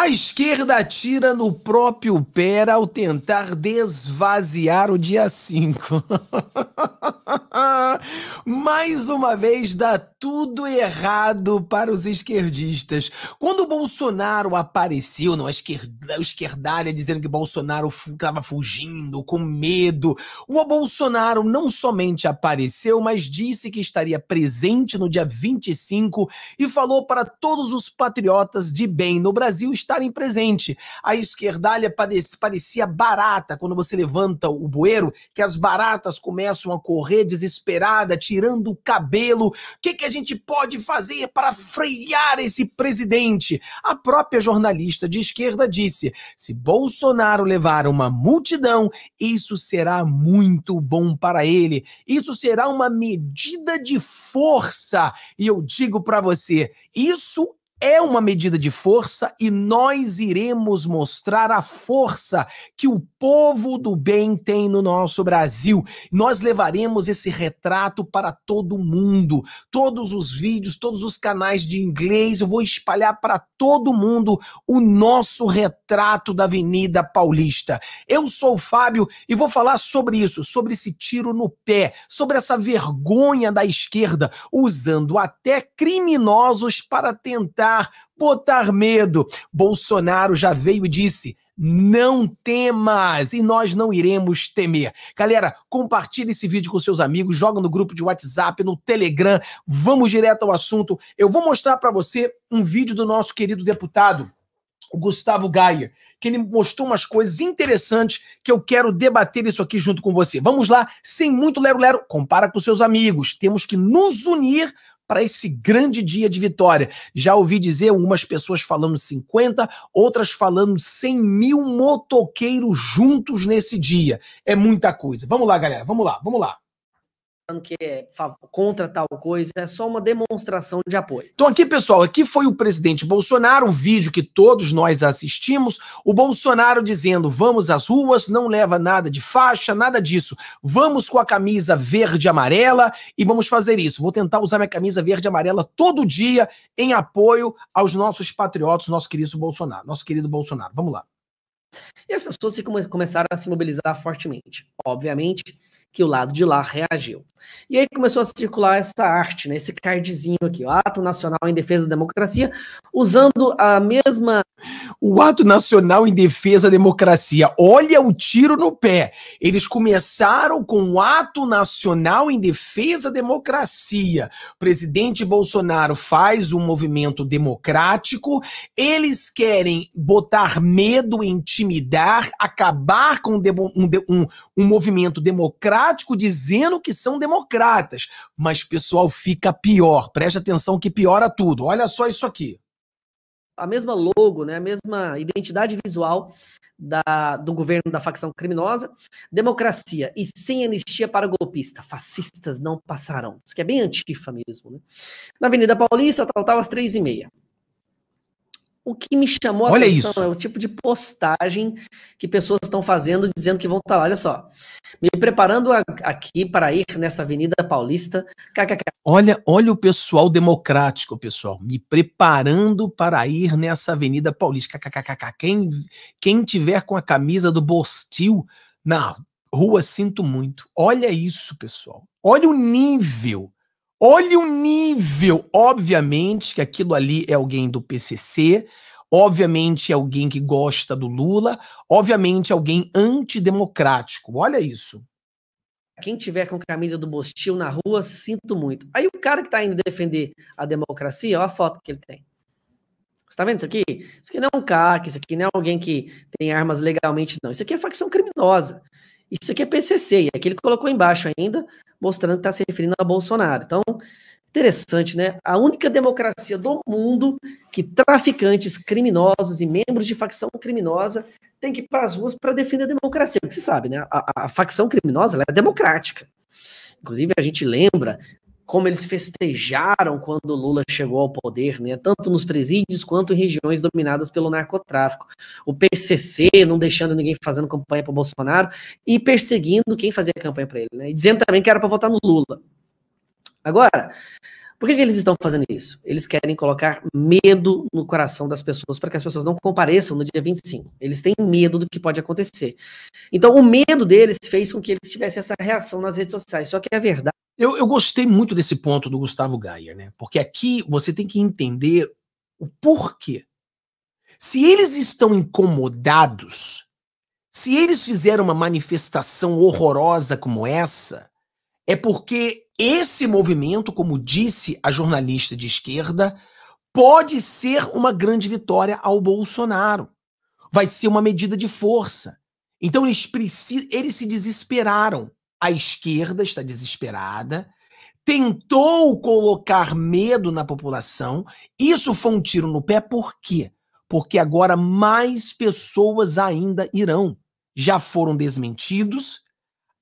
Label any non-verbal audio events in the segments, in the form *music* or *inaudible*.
A esquerda atira no próprio pé ao tentar desvaziar o dia 5. *laughs* Mais uma vez dá tudo errado para os esquerdistas. Quando o Bolsonaro apareceu a, esquerda, esquerdalha dizendo que Bolsonaro estava fugindo, com medo, o Bolsonaro não somente apareceu, mas disse que estaria presente no dia 25 e falou para todos os patriotas de bem no Brasil estarem presentes. A esquerdalha parecia barata quando você levanta o bueiro, que as baratas começam a correr desesperada, tirando o cabelo. O que, que a gente pode fazer para frear esse presidente? A própria jornalista de esquerda disse: se Bolsonaro levar uma multidão, isso será muito bom para ele. Isso será uma medida de força. E eu digo para você, isso é uma medida de força e nós iremos mostrar a força que o povo do bem tem no nosso Brasil. Nós levaremos esse retrato para todo mundo. Todos os vídeos, todos os canais de inglês, eu vou espalhar para todo mundo o nosso retrato da Avenida Paulista. Eu sou o Fábio e vou falar sobre isso, sobre esse tiro no pé, sobre essa vergonha da esquerda usando até criminosos para tentar intimidar, botar medo. Bolsonaro já veio e disse: não temas e nós não iremos temer. Galera, compartilhe esse vídeo com seus amigos, joga no grupo de WhatsApp, no Telegram. Vamos direto ao assunto. Eu vou mostrar para você um vídeo do nosso querido deputado o Gustavo Gaia, que ele mostrou umas coisas interessantes que eu quero debater isso aqui junto com você. Vamos lá, sem muito lero-lero, compara com seus amigos. Temos que nos unir para esse grande dia de vitória. Já ouvi dizer umas pessoas falando 50, outras falando 100 mil motoqueiros juntos nesse dia. É muita coisa. Vamos lá, galera, vamos lá, vamos lá que é contra tal coisa, é só uma demonstração de apoio. Então aqui, pessoal, aqui foi o presidente Bolsonaro, o vídeo que todos nós assistimos, o Bolsonaro dizendo: "Vamos às ruas, não leva nada de faixa, nada disso. Vamos com a camisa verde e amarela e vamos fazer isso. Vou tentar usar minha camisa verde e amarela todo dia em apoio aos nossos patriotas, nosso querido Bolsonaro, nosso querido Bolsonaro. Vamos lá. E as pessoas se come começaram a se mobilizar fortemente. Obviamente que o lado de lá reagiu. E aí começou a circular essa arte, né, esse cardzinho aqui, o Ato Nacional em Defesa da Democracia, usando a mesma. O Ato Nacional em Defesa da Democracia. Olha o tiro no pé. Eles começaram com o Ato Nacional em Defesa da Democracia. O presidente Bolsonaro faz um movimento democrático, eles querem botar medo em ti intimidar, acabar com um, um, um, movimento democrático dizendo que são democratas. Mas, pessoal, fica pior. Preste atenção que piora tudo. Olha só isso aqui. A mesma logo, né, a mesma identidade visual da, do governo da facção criminosa. Democracia e sem anistia para golpista. Fascistas não passarão. Isso que é bem antifa mesmo. Né? Na Avenida Paulista, tal, tal, às três e meia. O que me chamou a olha atenção isso. é o tipo de postagem que pessoas estão fazendo dizendo que vão estar tá lá. Olha só. Me preparando a, aqui para ir nessa Avenida Paulista. Olha, olha o pessoal democrático, pessoal. Me preparando para ir nessa Avenida Paulista. Quem, quem tiver com a camisa do Bostil na rua, sinto muito. Olha isso, pessoal. Olha o nível Olha o nível. Obviamente que aquilo ali é alguém do PCC, obviamente é alguém que gosta do Lula, obviamente é alguém antidemocrático. Olha isso. Quem tiver com camisa do Bostil na rua, sinto muito. Aí o cara que está indo defender a democracia, olha a foto que ele tem. Você tá vendo isso aqui? Isso aqui não é um caca, isso aqui não é alguém que tem armas legalmente, não. Isso aqui é facção criminosa. Isso aqui é PCC, e aqui ele colocou embaixo ainda, mostrando que está se referindo a Bolsonaro. Então, interessante, né? A única democracia do mundo que traficantes, criminosos e membros de facção criminosa têm que ir para as ruas para defender a democracia. Porque você sabe, né? A, a, a facção criminosa é democrática. Inclusive, a gente lembra como eles festejaram quando Lula chegou ao poder, né? tanto nos presídios quanto em regiões dominadas pelo narcotráfico. O PCC não deixando ninguém fazendo campanha para Bolsonaro e perseguindo quem fazia campanha para ele, né? e dizendo também que era para votar no Lula. Agora, por que, que, eles estão fazendo isso? Eles querem colocar medo no coração das pessoas para que as pessoas não compareçam no dia 25. Eles têm medo do que pode acontecer. Então, o medo deles fez com que eles tivessem essa reação nas redes sociais. Só que a verdade eu, eu gostei muito desse ponto do Gustavo Gaia, né? Porque aqui você tem que entender o porquê. Se eles estão incomodados, se eles fizeram uma manifestação horrorosa como essa, é porque esse movimento, como disse a jornalista de esquerda, pode ser uma grande vitória ao Bolsonaro. Vai ser uma medida de força. Então eles precisam, eles se desesperaram. A esquerda está desesperada, tentou colocar medo na população. Isso foi um tiro no pé, por quê? Porque agora mais pessoas ainda irão. Já foram desmentidos,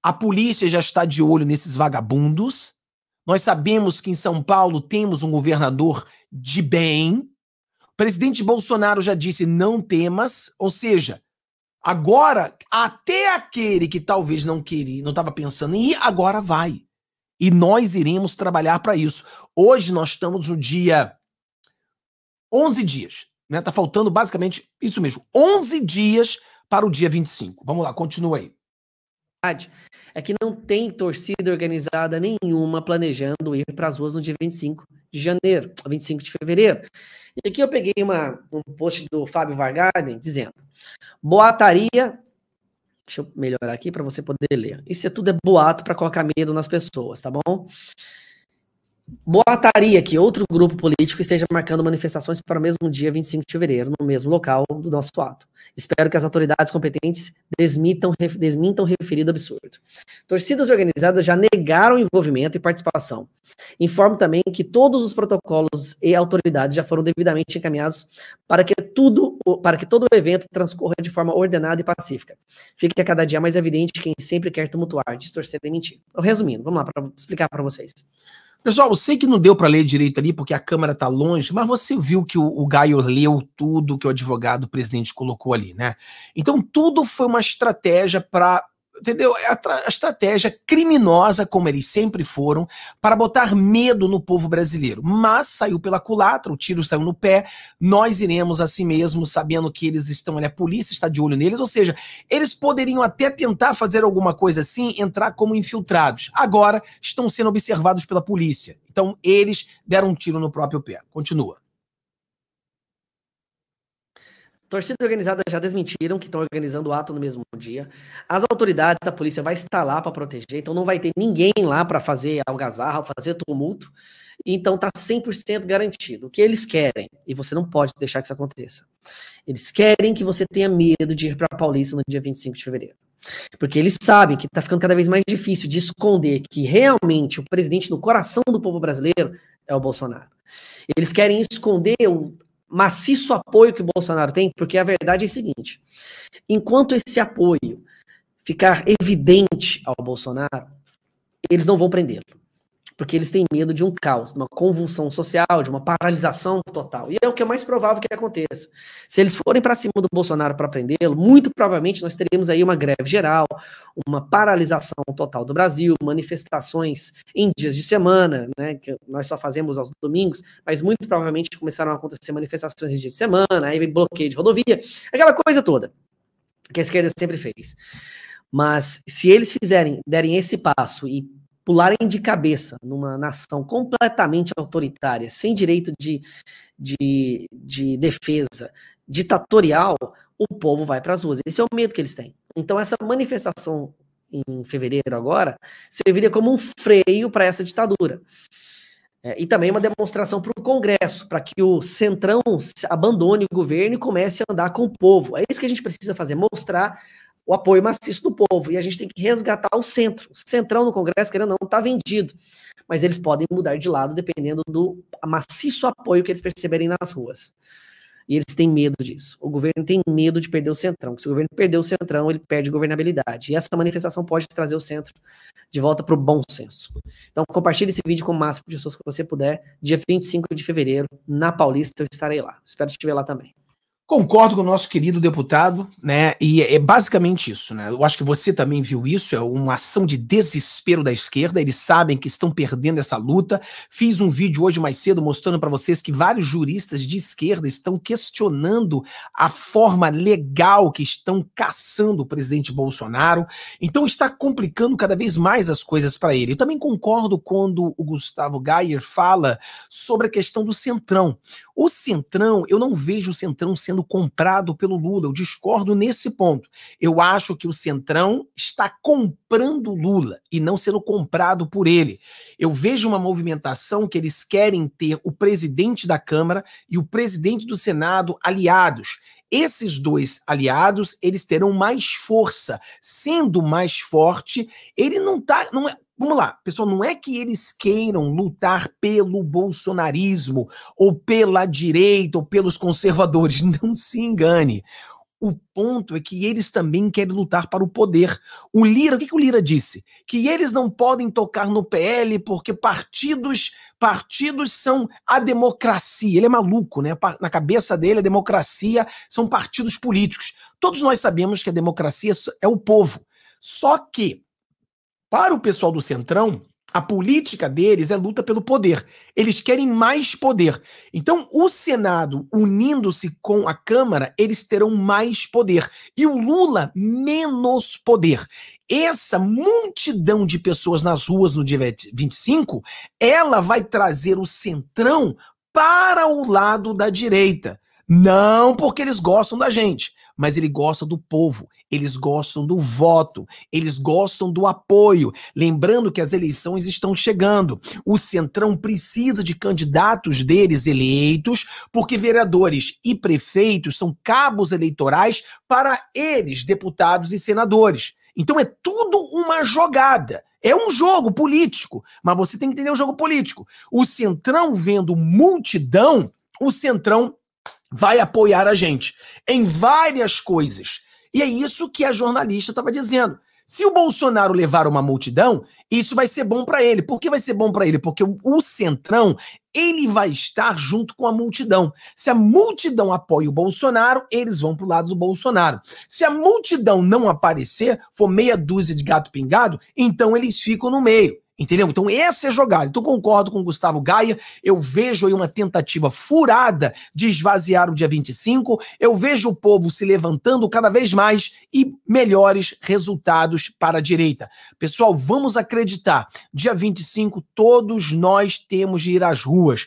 a polícia já está de olho nesses vagabundos. Nós sabemos que em São Paulo temos um governador de bem. O presidente Bolsonaro já disse: não temas, ou seja, Agora, até aquele que talvez não queria, não estava pensando em ir, agora vai. E nós iremos trabalhar para isso. Hoje nós estamos no dia 11 dias, né? Tá faltando basicamente isso mesmo, 11 dias para o dia 25. Vamos lá, continua aí. É que não tem torcida organizada nenhuma planejando ir para as ruas no dia 25 de janeiro, 25 de fevereiro. E aqui eu peguei uma, um post do Fábio Vargarden dizendo: Boataria. Deixa eu melhorar aqui para você poder ler. Isso é tudo é boato para colocar medo nas pessoas, tá bom? boataria que outro grupo político esteja marcando manifestações para o mesmo dia 25 de fevereiro, no mesmo local do nosso ato. Espero que as autoridades competentes desmitam, desmintam referido absurdo. Torcidas organizadas já negaram envolvimento e participação. Informo também que todos os protocolos e autoridades já foram devidamente encaminhados para que tudo, para que todo o evento transcorra de forma ordenada e pacífica. Fica cada dia mais evidente quem sempre quer tumultuar, distorcer e mentir. Então, resumindo, vamos lá para explicar para vocês. Pessoal, eu sei que não deu para ler direito ali, porque a câmera está longe, mas você viu que o, o Gaio leu tudo que o advogado o presidente colocou ali, né? Então, tudo foi uma estratégia para entendeu? É a, a estratégia criminosa, como eles sempre foram, para botar medo no povo brasileiro. Mas saiu pela culatra, o tiro saiu no pé, nós iremos assim mesmo, sabendo que eles estão ali, a polícia está de olho neles, ou seja, eles poderiam até tentar fazer alguma coisa assim, entrar como infiltrados. Agora estão sendo observados pela polícia. Então eles deram um tiro no próprio pé. Continua. Torcida organizada já desmentiram que estão organizando o ato no mesmo dia. As autoridades, a polícia vai estar lá para proteger, então não vai ter ninguém lá para fazer algazarra, fazer tumulto. Então tá 100% garantido. O que eles querem, e você não pode deixar que isso aconteça. Eles querem que você tenha medo de ir para a Paulista no dia 25 de fevereiro. Porque eles sabem que está ficando cada vez mais difícil de esconder que realmente o presidente no coração do povo brasileiro é o Bolsonaro. Eles querem esconder o, maciço apoio que Bolsonaro tem, porque a verdade é a seguinte: enquanto esse apoio ficar evidente ao Bolsonaro, eles não vão prendê-lo porque eles têm medo de um caos, de uma convulsão social, de uma paralisação total. E é o que é mais provável que aconteça. Se eles forem para cima do Bolsonaro para prendê-lo, muito provavelmente nós teremos aí uma greve geral, uma paralisação total do Brasil, manifestações em dias de semana, né, que nós só fazemos aos domingos, mas muito provavelmente começaram a acontecer manifestações em dias de semana, aí bloqueio de rodovia, aquela coisa toda que a esquerda sempre fez. Mas se eles fizerem, derem esse passo e pularem de cabeça numa nação completamente autoritária, sem direito de, de, de defesa, ditatorial, o povo vai para as ruas. Esse é o medo que eles têm. Então, essa manifestação em fevereiro agora serviria como um freio para essa ditadura. É, e também uma demonstração para o Congresso, para que o Centrão abandone o governo e comece a andar com o povo. É isso que a gente precisa fazer, mostrar o apoio maciço do povo. E a gente tem que resgatar o centro. O centrão no Congresso, querendo ou não, está vendido. Mas eles podem mudar de lado dependendo do maciço apoio que eles perceberem nas ruas. E eles têm medo disso. O governo tem medo de perder o centrão. Porque se o governo perder o centrão, ele perde governabilidade. E essa manifestação pode trazer o centro de volta para o bom senso. Então, compartilhe esse vídeo com o máximo de pessoas que você puder. Dia 25 de fevereiro, na Paulista, eu estarei lá. Espero te ver lá também. Concordo com o nosso querido deputado, né? E é basicamente isso, né? Eu acho que você também viu isso, é uma ação de desespero da esquerda, eles sabem que estão perdendo essa luta. Fiz um vídeo hoje mais cedo mostrando para vocês que vários juristas de esquerda estão questionando a forma legal que estão caçando o presidente Bolsonaro. Então está complicando cada vez mais as coisas para ele. Eu também concordo quando o Gustavo Geyer fala sobre a questão do Centrão. O Centrão, eu não vejo o Centrão sendo sendo comprado pelo Lula. Eu discordo nesse ponto. Eu acho que o Centrão está comprando Lula e não sendo comprado por ele. Eu vejo uma movimentação que eles querem ter o presidente da Câmara e o presidente do Senado aliados. Esses dois aliados, eles terão mais força. Sendo mais forte, ele não está não é, Vamos lá, pessoal, não é que eles queiram lutar pelo bolsonarismo ou pela direita ou pelos conservadores, *laughs* não se engane. O ponto é que eles também querem lutar para o poder. O Lira, o que, que o Lira disse? Que eles não podem tocar no PL porque partidos partidos são a democracia. Ele é maluco, né? Na cabeça dele, a democracia são partidos políticos. Todos nós sabemos que a democracia é o povo. Só que para o pessoal do Centrão, a política deles é luta pelo poder. Eles querem mais poder. Então, o Senado, unindo-se com a Câmara, eles terão mais poder. E o Lula, menos poder. Essa multidão de pessoas nas ruas no dia 25, ela vai trazer o centrão para o lado da direita. Não porque eles gostam da gente, mas ele gosta do povo, eles gostam do voto, eles gostam do apoio. Lembrando que as eleições estão chegando. O Centrão precisa de candidatos deles eleitos, porque vereadores e prefeitos são cabos eleitorais para eles, deputados e senadores. Então é tudo uma jogada. É um jogo político, mas você tem que entender o jogo político. O Centrão vendo multidão, o Centrão vai apoiar a gente em várias coisas. E é isso que a jornalista estava dizendo. Se o Bolsonaro levar uma multidão, isso vai ser bom para ele. Por que vai ser bom para ele? Porque o, o Centrão, ele vai estar junto com a multidão. Se a multidão apoia o Bolsonaro, eles vão pro lado do Bolsonaro. Se a multidão não aparecer, for meia dúzia de gato pingado, então eles ficam no meio. Entendeu? Então, essa é a jogada. Então, concordo com o Gustavo Gaia. Eu vejo aí uma tentativa furada de esvaziar o dia 25. Eu vejo o povo se levantando cada vez mais e melhores resultados para a direita. Pessoal, vamos acreditar. Dia 25, todos nós temos de ir às ruas.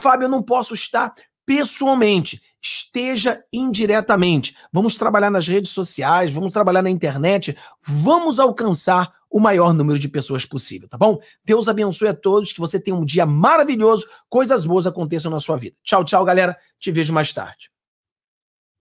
Fábio, eu não posso estar pessoalmente esteja indiretamente. Vamos trabalhar nas redes sociais, vamos trabalhar na internet, vamos alcançar o maior número de pessoas possível, tá bom? Deus abençoe a todos, que você tenha um dia maravilhoso, coisas boas aconteçam na sua vida. Tchau, tchau, galera. Te vejo mais tarde.